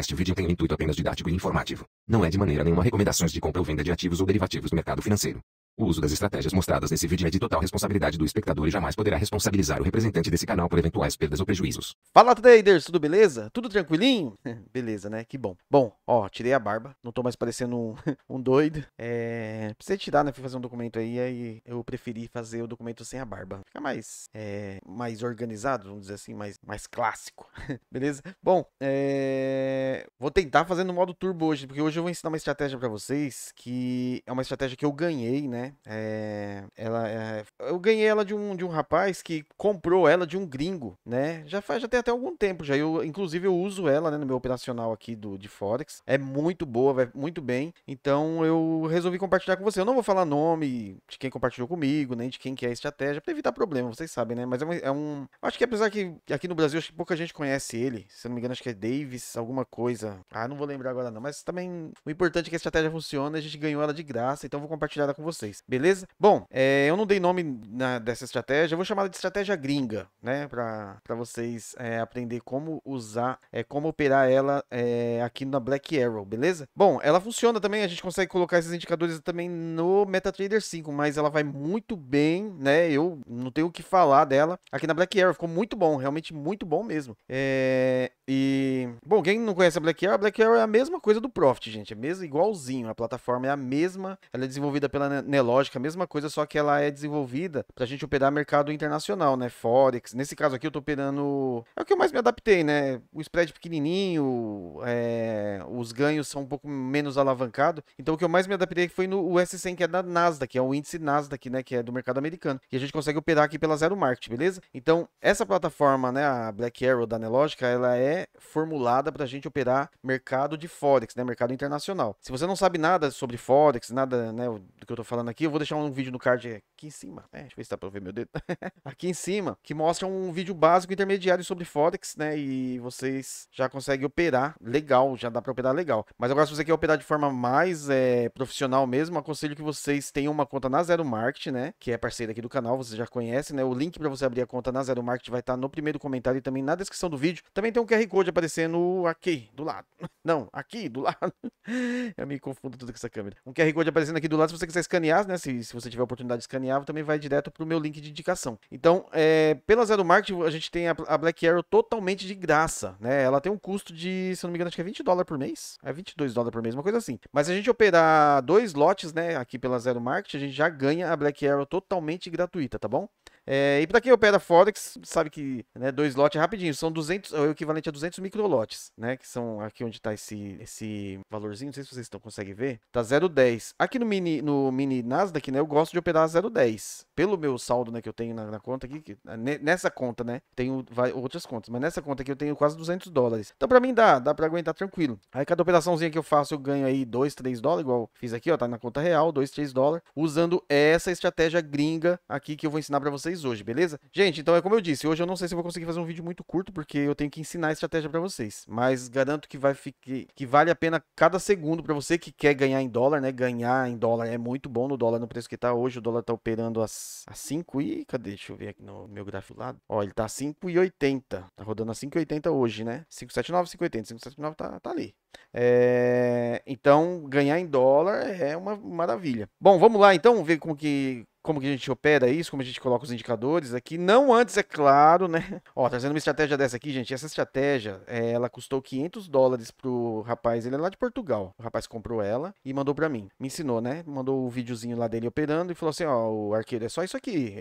Este vídeo tem um intuito apenas didático e informativo. Não é de maneira nenhuma recomendações de compra ou venda de ativos ou derivativos do mercado financeiro. O uso das estratégias mostradas nesse vídeo é de total responsabilidade do espectador e jamais poderá responsabilizar o representante desse canal por eventuais perdas ou prejuízos. Fala, traders! Tudo beleza? Tudo tranquilinho? beleza, né? Que bom. Bom, ó, tirei a barba. Não tô mais parecendo um, um doido. É... Precisei tirar, né? Fui fazer um documento aí, aí eu preferi fazer o documento sem a barba. Fica mais, é... mais organizado, vamos dizer assim, mais, mais clássico. beleza? Bom, é... vou tentar fazer no modo turbo hoje, porque hoje eu vou ensinar uma estratégia para vocês que é uma estratégia que eu ganhei, né? É, ela, é, eu ganhei ela de um, de um rapaz que comprou ela de um gringo, né? Já faz, já tem até algum tempo já. Eu, inclusive, eu uso ela né, no meu operacional aqui do, de Forex. É muito boa, vai muito bem. Então, eu resolvi compartilhar com você. Eu não vou falar nome de quem compartilhou comigo, nem de quem que é a estratégia, para evitar problema, vocês sabem, né? Mas é um, é um, Acho que apesar que aqui no Brasil, acho que pouca gente conhece ele. Se não me engano, acho que é Davis, alguma coisa. Ah, não vou lembrar agora não. Mas também, o importante é que a estratégia funciona. A gente ganhou ela de graça, então vou compartilhar ela com vocês vocês, beleza? Bom, é, eu não dei nome na, dessa estratégia, eu vou chamar de estratégia gringa, né? Para vocês é, aprender como usar, é, como operar ela é, aqui na Black Arrow, beleza? Bom, ela funciona também, a gente consegue colocar esses indicadores também no MetaTrader 5, mas ela vai muito bem, né? Eu não tenho o que falar dela. Aqui na Black Arrow ficou muito bom, realmente muito bom mesmo. É, e, bom, quem não conhece a Black Arrow, a Black Arrow é a mesma coisa do Profit, gente, é mesmo igualzinho, a plataforma é a mesma, ela é desenvolvida pela Nel melódica, é a mesma coisa, só que ela é desenvolvida pra gente operar mercado internacional, né? Forex. Nesse caso aqui eu tô operando. É o que eu mais me adaptei, né? O spread pequenininho, é... os ganhos são um pouco menos alavancados. Então o que eu mais me adaptei foi no s 100 que é da Nasdaq, que é o índice Nasdaq, né? Que é do mercado americano. E a gente consegue operar aqui pela Zero Market, beleza? Então, essa plataforma, né? A Black Arrow da Nelogica, ela é formulada pra gente operar mercado de Forex, né? Mercado internacional. Se você não sabe nada sobre Forex, nada, né? Do que eu tô falando mostrando aqui. Eu vou deixar um vídeo no card aqui em cima. É, deixa eu ver se dá pra ver meu dedo. aqui em cima, que mostra um vídeo básico intermediário sobre Forex, né? E vocês já conseguem operar legal, já dá pra operar legal. Mas agora, se você quer operar de forma mais é, profissional mesmo, aconselho que vocês tenham uma conta na Zero Market, né? Que é parceira aqui do canal, vocês já conhecem, né? O link para você abrir a conta na Zero Market vai estar tá no primeiro comentário e também na descrição do vídeo. Também tem um QR Code aparecendo aqui, do lado. Não, aqui, do lado. Eu me confundo tudo com essa câmera. Um QR Code aparecendo aqui do lado, se você quiser escanear, né? Se, se você tiver a oportunidade de escanear, também vai direto para o meu link de indicação. Então, é, pela Zero Marketing, a gente tem a, a, Black Arrow totalmente de graça, né? Ela tem um custo de, se não me engano, acho que é 20 dólares por mês. É 22 dólares por mês, uma coisa assim. Mas se a gente operar dois lotes, né, aqui pela Zero Marketing, a gente já ganha a Black Arrow totalmente gratuita, tá bom? É, e para quem opera Forex, sabe que né, dois lotes é rapidinho, são 200, é o equivalente a 200 microlotes, né? Que são aqui onde está esse, esse valorzinho, não sei se vocês estão conseguem ver, tá 0,10. Aqui no mini, no mini Nasdaq, né, eu gosto de operar 0,10. Pelo meu saldo, né, que eu tenho na, na conta aqui, que, né, nessa conta, né, tenho vai, outras contas, mas nessa conta aqui eu tenho quase 200 dólares. Então para mim dá, dá para aguentar tranquilo. Aí cada operaçãozinha que eu faço, eu ganho aí 2, 3 dólares, igual fiz aqui, ó, tá na conta real, 2, 3 dólares, usando essa estratégia gringa aqui que eu vou ensinar para vocês vocês hoje, beleza? Gente, então é como eu disse, hoje eu não sei se vou conseguir fazer um vídeo muito curto, porque eu tenho que ensinar a estratégia para vocês. Mas garanto que, vai ficar que vale a pena cada segundo para você que quer ganhar em dólar, né? Ganhar em dólar é muito bom no dólar, no preço que tá hoje. O dólar tá operando a, a 5 e... Cadê? Deixa eu ver aqui no meu gráfico lá. Ó, ele tá 5,80. Tá rodando a 5,80 hoje, né? 5,79, 5,80. 5,79 tá, tá ali. É, então, ganhar em dólar é uma maravilha. Bom, vamos lá então ver como que, como que a gente opera isso, como a gente coloca os indicadores aqui. Não antes, é claro, né? Ó, trazendo tá uma estratégia dessa aqui, gente. Essa estratégia, é, ela custou 500 dólares pro rapaz. Ele é lá de Portugal. O rapaz comprou ela e mandou para mim. Me ensinou, né? Mandou o um videozinho lá dele operando e falou assim, ó, o arqueiro é só isso aqui.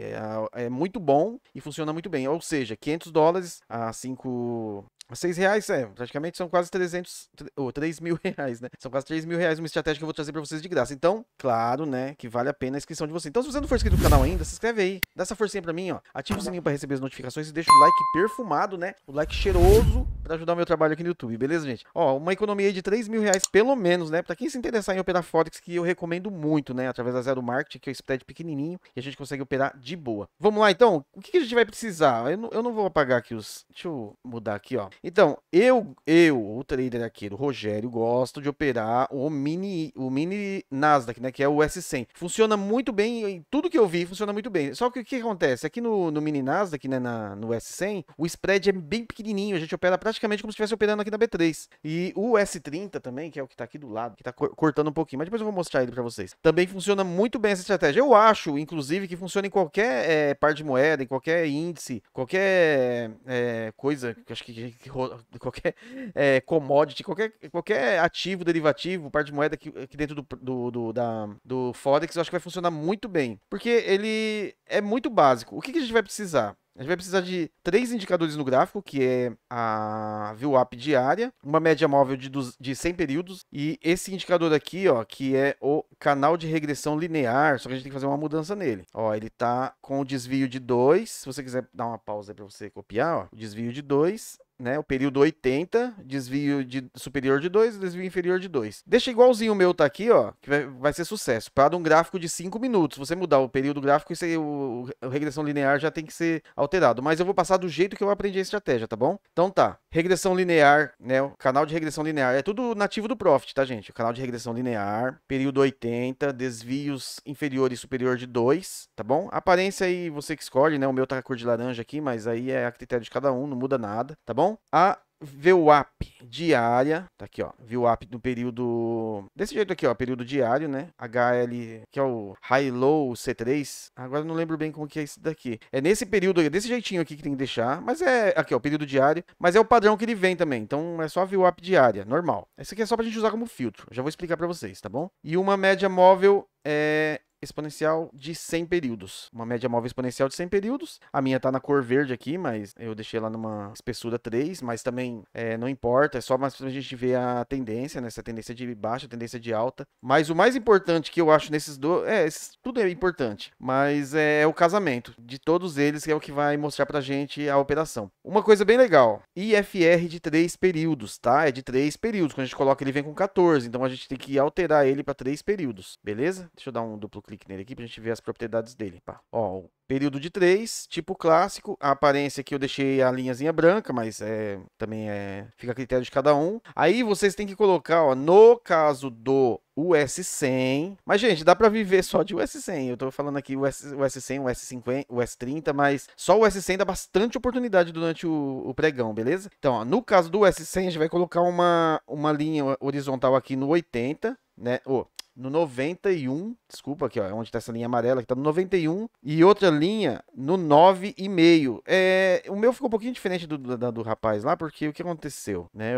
É, é muito bom e funciona muito bem. Ou seja, 500 dólares a 5 6 reais, é, praticamente são quase 300, ou oh, 3 mil reais, né? São quase 3 mil reais uma estratégia que eu vou trazer pra vocês de graça. Então, claro, né, que vale a pena a inscrição de vocês. Então, se você não for inscrito no canal ainda, se inscreve aí, dá essa forcinha pra mim, ó. Ativa o sininho pra receber as notificações e deixa o like perfumado, né? O like cheiroso pra ajudar o meu trabalho aqui no YouTube, beleza, gente? Ó, uma economia de 3 mil reais, pelo menos, né? Pra quem se interessar em operar Forex, que eu recomendo muito, né? Através da Zero Market que é o spread pequenininho e a gente consegue operar de boa. Vamos lá, então? O que, que a gente vai precisar? Eu não, eu não vou apagar aqui os... Deixa eu mudar aqui, ó. Então, eu, eu, o trader aqui, o Rogério, gosto de operar o mini, o mini Nasdaq, né, que é o S100. Funciona muito bem, tudo que eu vi funciona muito bem. Só que o que acontece? Aqui no, no mini Nasdaq, né, na, no S100, o spread é bem pequenininho, a gente opera praticamente como se estivesse operando aqui na B3. E o S30 também, que é o que tá aqui do lado, que tá co cortando um pouquinho, mas depois eu vou mostrar ele para vocês. Também funciona muito bem essa estratégia. Eu acho, inclusive, que funciona em qualquer é, par de moeda, em qualquer índice, qualquer é, coisa que acho que que qualquer é, commodity, qualquer, qualquer ativo derivativo, parte de moeda que, dentro do, do, do, da, do Forex, eu acho que vai funcionar muito bem. Porque ele é muito básico. O que, que a gente vai precisar? A gente vai precisar de três indicadores no gráfico, que é a VWAP diária, uma média móvel de, de 100 períodos e esse indicador aqui, ó, que é o canal de regressão linear, só que a gente tem que fazer uma mudança nele. Ó, ele tá com o desvio de 2, se você quiser dar uma pausa para você copiar, ó, o desvio de 2 né? O período 80, desvio de superior de 2, desvio inferior de 2. Deixa igualzinho o meu tá aqui, ó, que vai, vai ser sucesso. Para um gráfico de 5 minutos, você mudar o período gráfico, e aí, o, regressão linear já tem que ser alterado. Mas eu vou passar do jeito que eu aprendi a estratégia, tá bom? Então tá, regressão linear, né? O canal de regressão linear é tudo nativo do Profit, tá, gente? O canal de regressão linear, período 80, desvios inferior e superior de 2, tá bom? Aparência aí você que escolhe, né? O meu tá com a cor de laranja aqui, mas aí é a critério de cada um, não muda nada, tá bom? relação a VWAP diária, tá aqui ó, VWAP do período, desse jeito aqui ó, período diário, né, HL, que é o High Low C3, agora não lembro bem como que é esse daqui, é nesse período, aí desse jeitinho aqui que tem que deixar, mas é, aqui ó, período diário, mas é o padrão que ele vem também, então é só VWAP diária, normal. esse aqui é só pra gente usar como filtro, já vou explicar pra vocês, tá bom? E uma média móvel é exponencial de 100 períodos. Uma média móvel exponencial de 100 períodos. A minha tá na cor verde aqui, mas eu deixei ela numa espessura 3, mas também é, não importa, é só mais pra gente ver a tendência, né? A tendência é de baixa, tendência é de alta. Mas o mais importante que eu acho nesses dois, é, tudo é importante, mas é, é, o casamento de todos eles que é o que vai mostrar pra gente a operação. Uma coisa bem legal, IFR de 3 períodos, tá? É de 3 períodos. Quando a gente coloca ele vem com 14, então a gente tem que alterar ele para 3 períodos, beleza? Deixa eu dar um duplo clique nele aqui pra gente ver as propriedades dele. Pá. Ó, período de 3, tipo clássico. A aparência aqui eu deixei a linhazinha branca, mas é, também é, fica a critério de cada um. Aí vocês têm que colocar, ó, no caso do US100. Mas, gente, dá pra viver só de US100. Eu tô falando aqui US, US100, US50, US30, mas só o US100 dá bastante oportunidade durante o, o pregão, beleza? Então, ó, no caso do US100, a gente vai colocar uma, uma linha horizontal aqui no 80, né? Oh, no 91, desculpa aqui, ó, é onde está essa linha amarela, que está no 91, e outra linha no 9,5. É, o meu ficou um pouquinho diferente do, do, do rapaz lá, porque o que aconteceu, né?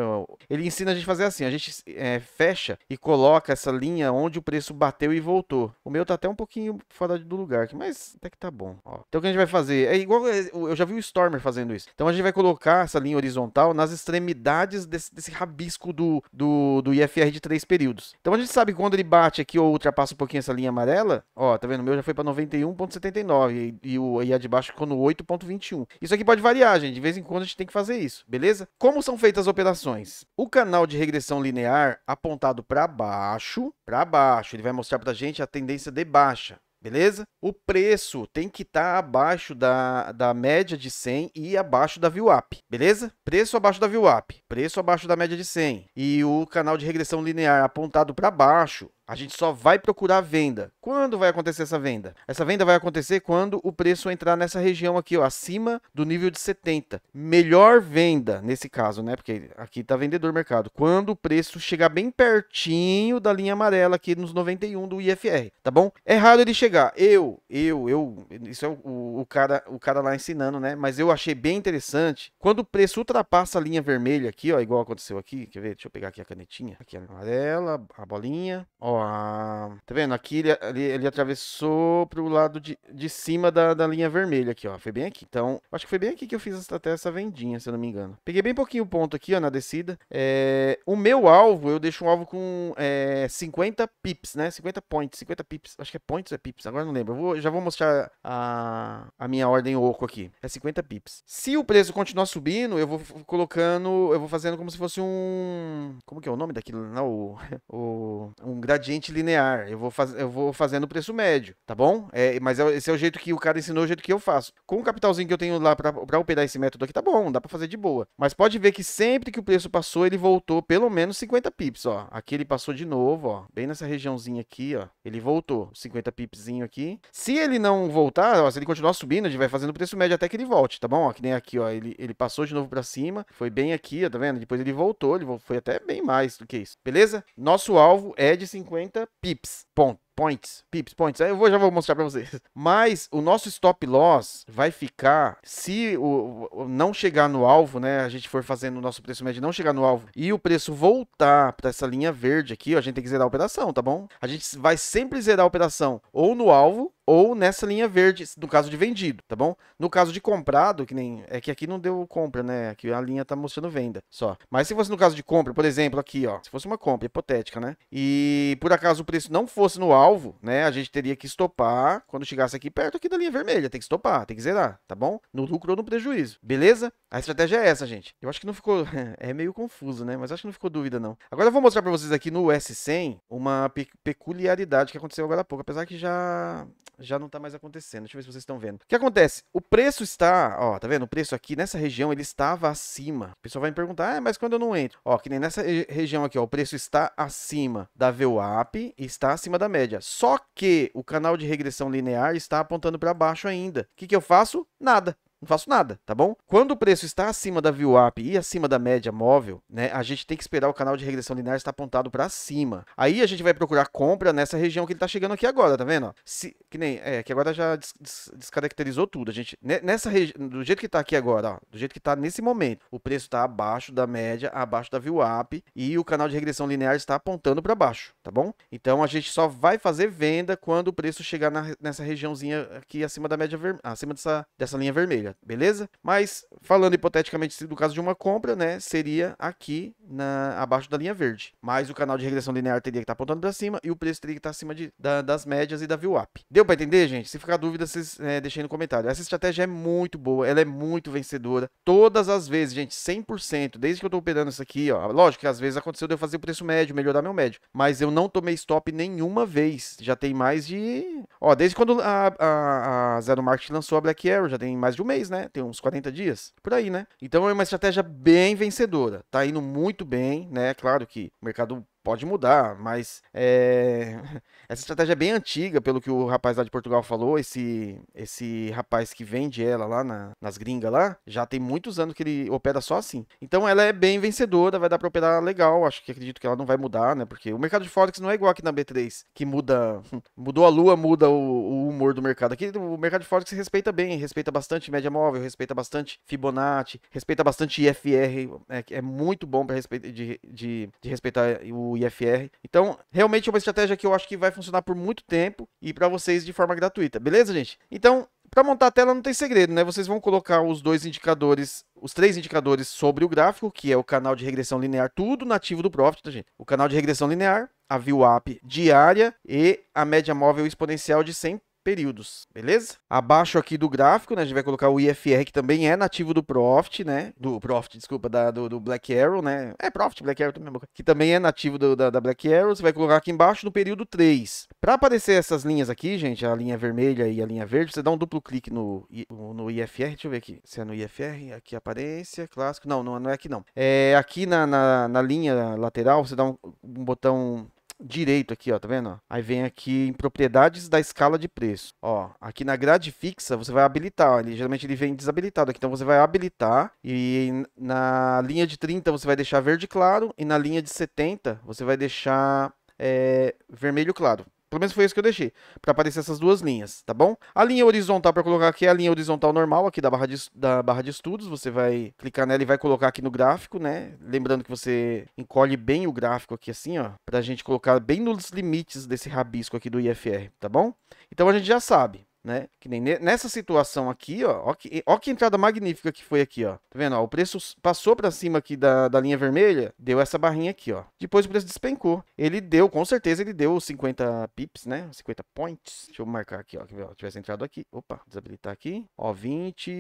ele ensina a gente a fazer assim, a gente é, fecha e coloca essa linha onde o preço bateu e voltou. O meu tá até um pouquinho fora do lugar aqui, mas até que tá bom, ó. Então o que a gente vai fazer? É igual, é, eu já vi o Stormer fazendo isso. Então a gente vai colocar essa linha horizontal nas extremidades desse, desse rabisco do, do, do IFR de três períodos. Então a gente sabe quando ele bate bate aqui ou ultrapassa um pouquinho essa linha amarela, ó, tá vendo? O meu já foi para 91.79 e, e, o, e a de baixo ficou no 8.21. Isso aqui pode variar, gente. De vez em quando a gente tem que fazer isso, beleza? Como são feitas as operações? O canal de regressão linear apontado para baixo, para baixo, ele vai mostrar para a gente a tendência de baixa. Beleza? O preço tem que estar tá abaixo da, da média de 100 e abaixo da VWAP. Beleza? Preço abaixo da VWAP. Preço abaixo da média de 100. E o canal de regressão linear apontado para baixo a gente só vai procurar venda. Quando vai acontecer essa venda? Essa venda vai acontecer quando o preço entrar nessa região aqui, ó, acima do nível de 70. Melhor venda nesse caso, né? Porque aqui tá vendedor mercado. Quando o preço chegar bem pertinho da linha amarela aqui nos 91 do IFR, tá bom? É raro ele chegar. Eu, eu, eu, isso é o, o cara, o cara lá ensinando, né? Mas eu achei bem interessante quando o preço ultrapassa a linha vermelha aqui, ó, igual aconteceu aqui, quer ver? Deixa eu pegar aqui a canetinha, aqui a amarela, a bolinha, ó, ah, tá vendo? Aqui ele, ele, ele, atravessou pro lado de, de cima da, da linha vermelha aqui, ó. Foi bem aqui. Então, acho que foi bem aqui que eu fiz essa, até essa vendinha, se eu não me engano. Peguei bem pouquinho o ponto aqui, ó, na descida. É... O meu alvo, eu deixo um alvo com é, 50 pips, né? 50 points, 50 pips. Acho que é points ou é pips, agora não lembro. Eu vou, já vou mostrar a, a minha ordem oco aqui. É 50 pips. Se o preço continuar subindo, eu vou colocando, eu vou fazendo como se fosse um... Como que é o nome daquilo? Não, o, o... um gradiente gradiente linear. Eu vou, faz, eu vou fazendo o preço médio, tá bom? É, mas é esse é o jeito que o cara ensinou, o jeito que eu faço. Com o capitalzinho que eu tenho lá para operar esse método aqui, tá bom, dá para fazer de boa. Mas pode ver que sempre que o preço passou, ele voltou pelo menos 50 pips, ó. Aqui ele passou de novo, ó. Bem nessa regiãozinha aqui, ó. Ele voltou, 50 pipszinho aqui. Se ele não voltar, ó, se ele continuar subindo, a gente vai fazendo o preço médio até que ele volte, tá bom? Ó, que nem aqui, ó. Ele, ele passou de novo para cima, foi bem aqui, ó, tá vendo? Depois ele voltou, ele foi até bem mais do que isso, beleza? Nosso alvo é de 50 50 pips. Ponto. Points, pips, points. Aí eu vou, já vou mostrar para vocês. Mas o nosso stop loss vai ficar se o, o, não chegar no alvo, né? A gente for fazendo o nosso preço médio não chegar no alvo e o preço voltar para essa linha verde aqui, ó, a gente tem que zerar a operação, tá bom? A gente vai sempre zerar a operação ou no alvo ou nessa linha verde, no caso de vendido, tá bom? No caso de comprado, que nem é que aqui não deu compra, né? Aqui a linha tá mostrando venda só. Mas se fosse no caso de compra, por exemplo, aqui, ó, se fosse uma compra hipotética, né? E por acaso o preço não fosse no alvo, né? A gente teria que estopar quando chegasse aqui perto aqui da linha vermelha, tem que estopar, tem que zerar, tá bom? No lucro ou no prejuízo. Beleza? A estratégia é essa, gente. Eu acho que não ficou é meio confuso, né? Mas acho que não ficou dúvida não. Agora eu vou mostrar para vocês aqui no S100 uma pe peculiaridade que aconteceu agora há pouco, apesar que já já não está mais acontecendo. Deixa eu ver se vocês estão vendo. O que acontece? O preço está, ó, tá vendo? O preço aqui nessa região, ele estava acima. O pessoal vai me perguntar, ah, mas quando eu não entro? Ó, que nem nessa região aqui, ó, o preço está acima da VWAP e está acima da média. Só que o canal de regressão linear está apontando para baixo ainda. O que, que eu faço? Nada não faço nada, tá bom? Quando o preço está acima da VWAP e acima da média móvel, né, a gente tem que esperar o canal de regressão linear estar apontado para cima. Aí a gente vai procurar compra nessa região que ele está chegando aqui agora, tá vendo? Se, que nem, é, que agora já des, des, descaracterizou tudo. A gente, nessa região, do jeito que está aqui agora, ó, do jeito que está nesse momento, o preço está abaixo da média, abaixo da VWAP e o canal de regressão linear está apontando para baixo, tá bom? Então a gente só vai fazer venda quando o preço chegar na, nessa regiãozinha aqui acima da média, acima dessa, dessa linha vermelha beleza? Mas falando hipoteticamente do caso de uma compra, né, seria aqui na abaixo da linha verde. Mas o canal de regressão linear teria que estar tá apontando para cima e o preço teria que estar tá acima de, da, das médias e da VWAP. Deu para entender, gente? Se ficar dúvida, vocês é, deixem no comentário. Essa estratégia é muito boa, ela é muito vencedora. Todas as vezes, gente, 100%, desde que eu estou operando isso aqui, ó. Lógico que às vezes aconteceu de eu fazer o preço médio, melhorar meu médio, mas eu não tomei stop nenhuma vez. Já tem mais de, ó, desde quando a, a, a Zero Market lançou a Black Arrow, já tem mais de um mês mês, né? Tem uns 40 dias, por aí, né? Então é uma estratégia bem vencedora. Tá indo muito bem, né? Claro que o mercado pode mudar, mas é... essa estratégia é bem antiga, pelo que o rapaz lá de Portugal falou, esse, esse rapaz que vende ela lá na... nas gringas lá, já tem muitos anos que ele opera só assim. Então ela é bem vencedora, vai dar pra operar legal, acho que acredito que ela não vai mudar, né, porque o mercado de Forex não é igual aqui na B3, que muda, mudou a lua, muda o, o humor do mercado. Aqui o mercado de Forex respeita bem, respeita bastante média móvel, respeita bastante Fibonacci, respeita bastante IFR, é, é muito bom para respeitar de, de, de respeitar o o IFR. Então, realmente é uma estratégia que eu acho que vai funcionar por muito tempo e para vocês de forma gratuita, beleza, gente? Então, para montar a tela não tem segredo, né? Vocês vão colocar os dois indicadores, os três indicadores sobre o gráfico, que é o canal de regressão linear, tudo nativo do Profit, tá, gente? O canal de regressão linear, a view app diária e a média móvel exponencial de 100 períodos, beleza? Abaixo aqui do gráfico, né, a gente vai colocar o IFR, que também é nativo do Profit, né? Do Profit, desculpa, da, do, do Black Arrow, né? É Profit, Black Arrow, também, é que também é nativo do, da, da, Black Arrow. Você vai colocar aqui embaixo no período 3. Para aparecer essas linhas aqui, gente, a linha vermelha e a linha verde, você dá um duplo clique no, no IFR, deixa eu ver aqui, se é no IFR, aqui aparência, clássico, não, não, não é aqui não. É aqui na, na, na linha lateral, você dá um, um botão direito aqui, ó, tá vendo? Aí vem aqui em propriedades da escala de preço. Ó, aqui na grade fixa você vai habilitar, ó, ele, geralmente ele vem desabilitado aqui, então você vai habilitar e na linha de 30 você vai deixar verde claro e na linha de 70 você vai deixar é, vermelho claro. Pelo menos foi isso que eu deixei, para aparecer essas duas linhas, tá bom? A linha horizontal para colocar aqui é a linha horizontal normal aqui da barra, de, da barra de estudos. Você vai clicar nela e vai colocar aqui no gráfico, né? Lembrando que você encolhe bem o gráfico aqui assim, ó, para a gente colocar bem nos limites desse rabisco aqui do IFR, tá bom? Então a gente já sabe. Né? Que nem nessa situação aqui, ó, ó que, ó que entrada magnífica que foi aqui, ó. Tá vendo? Ó, o preço passou para cima aqui da, da linha vermelha, deu essa barrinha aqui, ó. Depois o preço despencou. Ele deu, com certeza, ele deu 50 pips, né? 50 points. Deixa eu marcar aqui, ó. Que tivesse entrado aqui. Opa, desabilitar aqui. Ó, 20,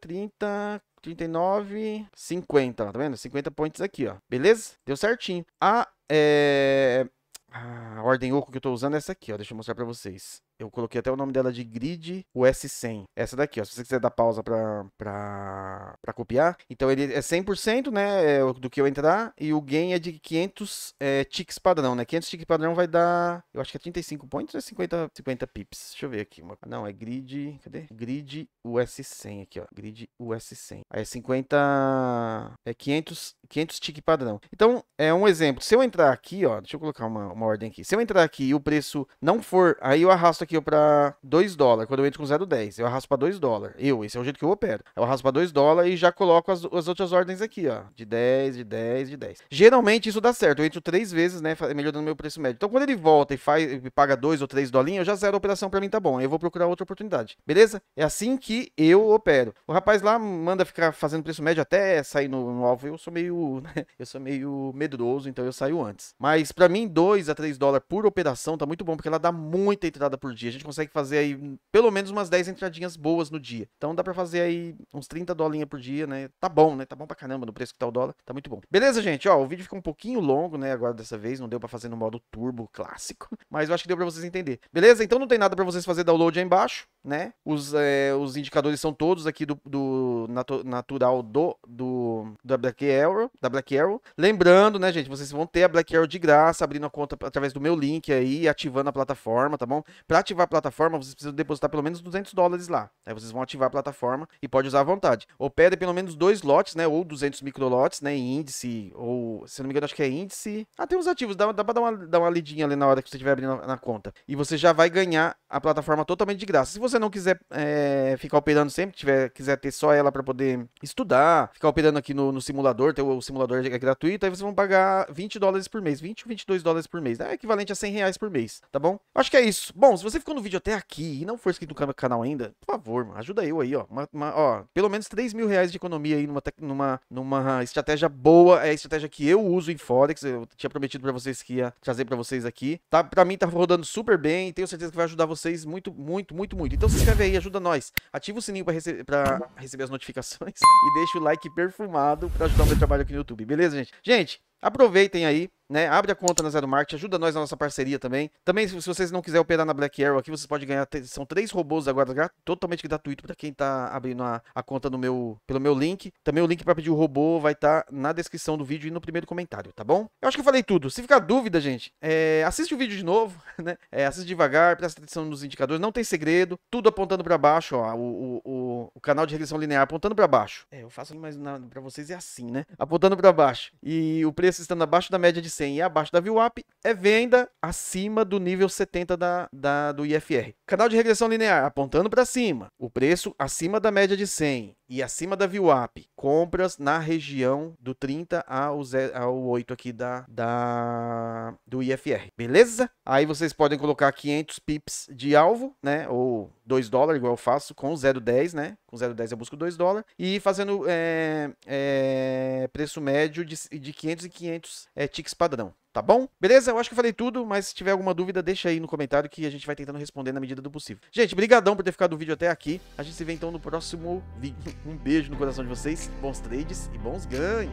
30, 39, 50, tá vendo? 50 points aqui, ó. Beleza? Deu certinho. A, ah, é a ordem oco que eu tô usando é essa aqui, ó. Deixa eu mostrar pra vocês. Eu coloquei até o nome dela de grid US100. Essa daqui, ó. Se você quiser dar pausa pra, pra, pra copiar. Então ele é 100%, né? É do que eu entrar. E o gain é de 500 é, ticks padrão, né? 500 ticks padrão vai dar... Eu acho que é 35 pontos ou é 50, 50 pips? Deixa eu ver aqui. Não, é grid... Cadê? Grid US100 aqui, ó. Grid US100. Aí é 50... É 500, 500 tick padrão. Então, é um exemplo. Se eu entrar aqui, ó. Deixa eu colocar uma, uma uma ordem aqui. Se eu entrar aqui e o preço não for, aí eu arrasto aqui para 2 dólares. Quando eu entro com 0,10, eu arrasto para 2 dólares. Eu, esse é o jeito que eu opero. Eu arrasto para 2 dólares e já coloco as, as, outras ordens aqui, ó. De 10, de 10, de 10. Geralmente isso dá certo. Eu entro três vezes, né? Melhorando meu preço médio. Então quando ele volta e faz, paga 2 ou 3 dolinhos, eu já zero a operação para mim, tá bom. Eu vou procurar outra oportunidade. Beleza? É assim que eu opero. O rapaz lá manda ficar fazendo preço médio até sair no, no alvo. Eu sou meio, né, eu sou meio medroso, então eu saio antes. Mas para mim, dois a 3 dólares por operação tá muito bom, porque ela dá muita entrada por dia. A gente consegue fazer aí pelo menos umas 10 entradinhas boas no dia. Então dá para fazer aí uns 30 dolinhas por dia, né? Tá bom, né? Tá bom pra caramba no preço que tá o dólar. Tá muito bom. Beleza, gente? Ó, o vídeo ficou um pouquinho longo, né? Agora dessa vez não deu para fazer no modo turbo clássico, mas eu acho que deu para vocês entender. Beleza? Então não tem nada para vocês fazer download aí embaixo, né? Os, é, os indicadores são todos aqui do, do natu, natural do, do da Black Arrow, da Black Arrow. Lembrando, né, gente, vocês vão ter a Black Arrow de graça abrindo a conta através do meu link aí, ativando a plataforma, tá bom? Para ativar a plataforma, vocês precisam depositar pelo menos 200 dólares lá. Aí vocês vão ativar a plataforma e pode usar à vontade. Opera pelo menos dois lotes, né? Ou 200 microlotes, né? Em índice, ou se não me engano, acho que é índice. Ah, tem uns ativos, dá, dá para dar uma, dar uma lidinha ali na hora que você estiver abrindo na conta. E você já vai ganhar a plataforma totalmente de graça. Se você não quiser é, ficar operando sempre, tiver, quiser ter só ela para poder estudar, ficar operando aqui no, no simulador, ter o, o simulador é gratuito, aí vocês vão pagar 20 dólares por mês, 20 ou 22 dólares por mês mês, né? É equivalente a 100 reais por mês, tá bom? Acho que é isso. Bom, se você ficou no vídeo até aqui e não for inscrito no canal ainda, por favor, mano, ajuda eu aí, ó. Uma, uma, ó. Pelo menos 3 mil reais de economia aí numa, numa, numa estratégia boa. É a estratégia que eu uso em Forex. Eu tinha prometido pra vocês que ia trazer pra vocês aqui. Tá, pra mim tá rodando super bem. Tenho certeza que vai ajudar vocês muito, muito, muito, muito. Então se inscreve aí, ajuda nós. Ativa o sininho pra, rece pra receber as notificações. E deixa o like perfumado pra ajudar o meu trabalho aqui no YouTube. Beleza, gente? Gente, Aproveitem aí, né? Abre a conta na Zero Market, ajuda nós na nossa parceria também. Também, se vocês não quiserem operar na Black Arrow aqui, vocês podem ganhar. São três robôs agora, totalmente gratuito para quem tá abrindo a, a conta no meu, pelo meu link. Também o link para pedir o robô vai estar tá na descrição do vídeo e no primeiro comentário, tá bom? Eu acho que eu falei tudo. Se ficar dúvida, gente, é, assiste o vídeo de novo, né? É, assiste devagar, presta atenção nos indicadores, não tem segredo, tudo apontando para baixo, ó. o, o o canal de regressão linear apontando para baixo. É, eu faço nada para vocês é assim, né? Apontando para baixo. E o preço estando abaixo da média de 100 e abaixo da VWAP é venda acima do nível 70 da, da do IFR. Canal de regressão linear apontando para cima, o preço acima da média de 100 e acima da VWAP, compras na região do 30 ao, 0, ao 8 aqui da, da, do IFR, beleza? Aí vocês podem colocar 500 pips de alvo, né? Ou 2 dólares, igual eu faço, com 0,10, né? Com 0,10 eu busco 2 dólares. E fazendo é, é, preço médio de, de 500 e 500 é, ticks padrão, tá bom? Beleza? Eu acho que falei tudo, mas se tiver alguma dúvida, deixa aí no comentário que a gente vai tentando responder na medida do possível. Gente, brigadão por ter ficado o vídeo até aqui. A gente se vê então no próximo vídeo. Um beijo no coração de vocês, bons trades e bons ganhos!